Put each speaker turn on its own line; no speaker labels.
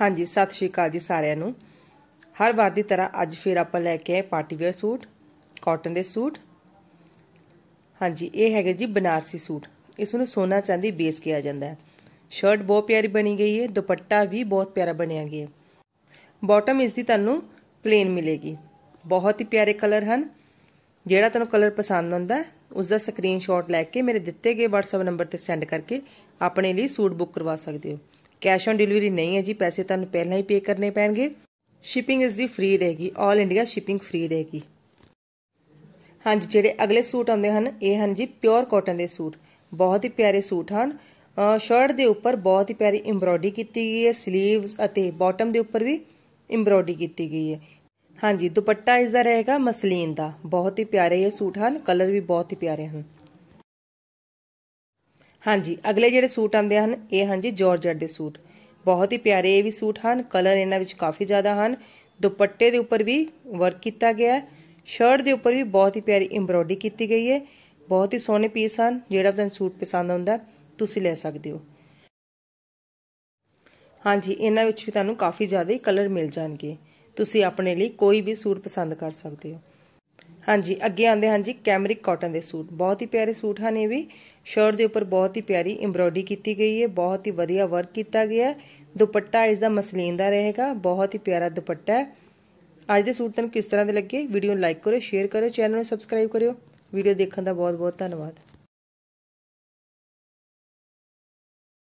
ਹਾਂਜੀ ਸਤਿ ਸ਼੍ਰੀ ਅਕਾਲ ਜੀ ਸਾਰਿਆਂ ਨੂੰ ਹਰ ਵਾਰ ਦੀ ਤਰ੍ਹਾਂ ਅੱਜ ਫਿਰ ਆਪਾਂ ਲੈ ਕੇ ਆਏ ਪਾਰਟੀ ਵੇਅਰ ਸੂਟ ਕਾਟਨ ਦੇ ਸੂਟ ਹਾਂਜੀ ਇਹ ਹੈਗੇ ਜੀ ਬਨਾਰਸੀ ਸੂਟ ਇਸ ਨੂੰ ਸੋਨਾ ਚਾਂਦੀ ਬੇਸ ਕੀਤਾ ਜਾਂਦਾ ਹੈ ਸ਼ਰਟ ਬਹੁਤ ਪਿਆਰੀ ਬਣੀ ਗਈ ਹੈ ਦੁਪੱਟਾ ਵੀ ਬਹੁਤ ਪਿਆਰਾ ਬਣਿਆ ਗਿਆ ਬਾਟਮ ਇਸ ਦੀ ਤੁਹਾਨੂੰ ਪਲੇਨ ਮਿਲੇਗੀ ਬਹੁਤ ਹੀ ਪਿਆਰੇ ਕਲਰ ਹਨ ਜਿਹੜਾ ਤੁਹਾਨੂੰ ਕਲਰ ਪਸੰਦ ਆਉਂਦਾ ਉਸ ਦਾ ਸਕਰੀਨਸ਼ਾਟ ਲੈ ਕੇ ਮੇਰੇ ਦਿੱਤੇ ਗਏ WhatsApp ਨੰਬਰ ਤੇ ਸੈਂਡ ਕਰਕੇ ਆਪਣੇ ਲਈ ਸੂਟ ਬੁੱਕ ਕਰਵਾ ਸਕਦੇ ਹੋ ਕੈਸ਼ ਔਨ ਡਿਲੀਵਰੀ ਨਹੀਂ ਹੈ ਜੀ ਪੈਸੇ ਤੁਹਾਨੂੰ ਪਹਿਲਾਂ ਹੀ ਪੇ ਕਰਨੇ ਪੈਣਗੇ ਸ਼ਿਪਿੰਗ ਇਸ ਦੀ ਫ੍ਰੀ ਰਹੇਗੀ 올 ਇੰਡੀਆ ਸ਼ਿਪਿੰਗ ਫ੍ਰੀ ਰਹੇਗੀ ਹਾਂਜੀ ਜਿਹੜੇ ਅਗਲੇ ਸੂਟ ਆਉਂਦੇ ਹਨ ਇਹ ਹਨ ਜੀ ਪਿਓਰ ਕਾਟਨ ਦੇ ਸੂਟ ਬਹੁਤ ਹੀ ਪਿਆਰੇ ਸੂਟ ਹਨ ਸ਼ਰਟ ਦੇ ਉੱਪਰ ਬਹੁਤ ਹੀ ਪਿਆਰੀ ਐਮਬ੍ਰੋਇਡਰੀ ਕੀਤੀ ਗਈ ਹੈ 슬ੀਵਸ ਅਤੇ ਬਾਟਮ ਦੇ ਉੱਪਰ ਵੀ ਐਮਬ੍ਰੋਇਡਰੀ ਕੀਤੀ ਗਈ ਹੈ ਹਾਂਜੀ ਦੁਪੱਟਾ ਇਸ ਦਾ ਰਹੇਗਾ ਮਸਲੀਨ ਦਾ ਬਹੁਤ ਹੀ ਪਿਆਰੇ ਇਹ ਸੂਟ ਹਨ ਕਲਰ ਵੀ ਬਹੁਤ ਹੀ ਪਿਆਰੇ ਹਨ ਹਾਂਜੀ ਅਗਲੇ ਜਿਹੜੇ ਸੂਟ ਆਂਦੇ ਹਨ ਇਹ ਹਨ ਜੀ ਜਾਰਜਟ ਦੇ ਸੂਟ ਬਹੁਤ ਹੀ ਪਿਆਰੇ ਇਹ ਵੀ ਸੂਟ ਹਨ ਕਲਰ ਇਹਨਾਂ ਵਿੱਚ ਕਾਫੀ ਜ਼ਿਆਦਾ ਹਨ ਦੁਪੱਟੇ ਦੇ ਉੱਪਰ ਵੀ ਵਰਕ ਕੀਤਾ ਗਿਆ ਹੈ ਸ਼ਰਟ ਦੇ ਉੱਪਰ ਵੀ ਬਹੁਤ ਹੀ ਪਿਆਰੀ ਐਮਬ੍ਰੋਇਡਰੀ ਕੀਤੀ ਗਈ ਹੈ ਬਹੁਤ ਹੀ ਸੋਹਣੇ ਪੀਸ ਹਨ ਜਿਹੜਾ ਤੁਹਾਨੂੰ ਸੂਟ ਪਸੰਦ ਆਉਂਦਾ ਤੁਸੀਂ ਲੈ ਸਕਦੇ ਹੋ ਹਾਂਜੀ ਇਹਨਾਂ ਵਿੱਚ ਵੀ ਤੁਹਾਨੂੰ ਕਾਫੀ ਜ਼ਿਆਦਾ ਕਲਰ ਮਿਲ ਜਾਣਗੇ ਤੁਸੀਂ ਆਪਣੇ ਲਈ ਕੋਈ ਵੀ ਸੂਟ ਪਸੰਦ ਕਰ ਸਕਦੇ ਹੋ ਹਾਂਜੀ ਅੱਗੇ ਆਂਦੇ ਜੀ ਕੈਮਰਿਕ ਕਾਟਨ ਦੇ ਸੂਟ ਬਹੁਤ ਹੀ ਪਿਆਰੇ ਸੂਟ ਹਨ ਇਹ ਵੀ ਸ਼ਰਟ ਦੇ ਉੱਪਰ ਬਹੁਤ ਹੀ ਪਿਆਰੀ ਐਮਬ੍ਰੋਇਡਰੀ ਕੀਤੀ ਗਈ ਹੈ ਬਹੁਤ ਹੀ ਵਧੀਆ ਵਰਕ ਕੀਤਾ ਗਿਆ ਦੁਪੱਟਾ ਇਸ ਦਾ ਮਸਲੀਨ ਦਾ ਰਹੇਗਾ ਬਹੁਤ ਹੀ ਪਿਆਰਾ ਦੁਪੱਟਾ ਹੈ ਅੱਜ ਦੇ ਸੂਟ ਤੁਹਾਨੂੰ ਕਿਸ ਤਰ੍ਹਾਂ ਦੇ ਲੱਗੇ ਵੀਡੀਓ ਨੂੰ ਲਾਈਕ ਕਰੋ ਸ਼ੇਅਰ ਕਰੋ ਚੈਨਲ ਨੂੰ ਸਬਸਕ੍ਰਾਈਬ ਕਰਿਓ ਵੀਡੀਓ ਦੇਖਣ ਦਾ ਬਹੁਤ ਬਹੁਤ ਧੰਨਵਾਦ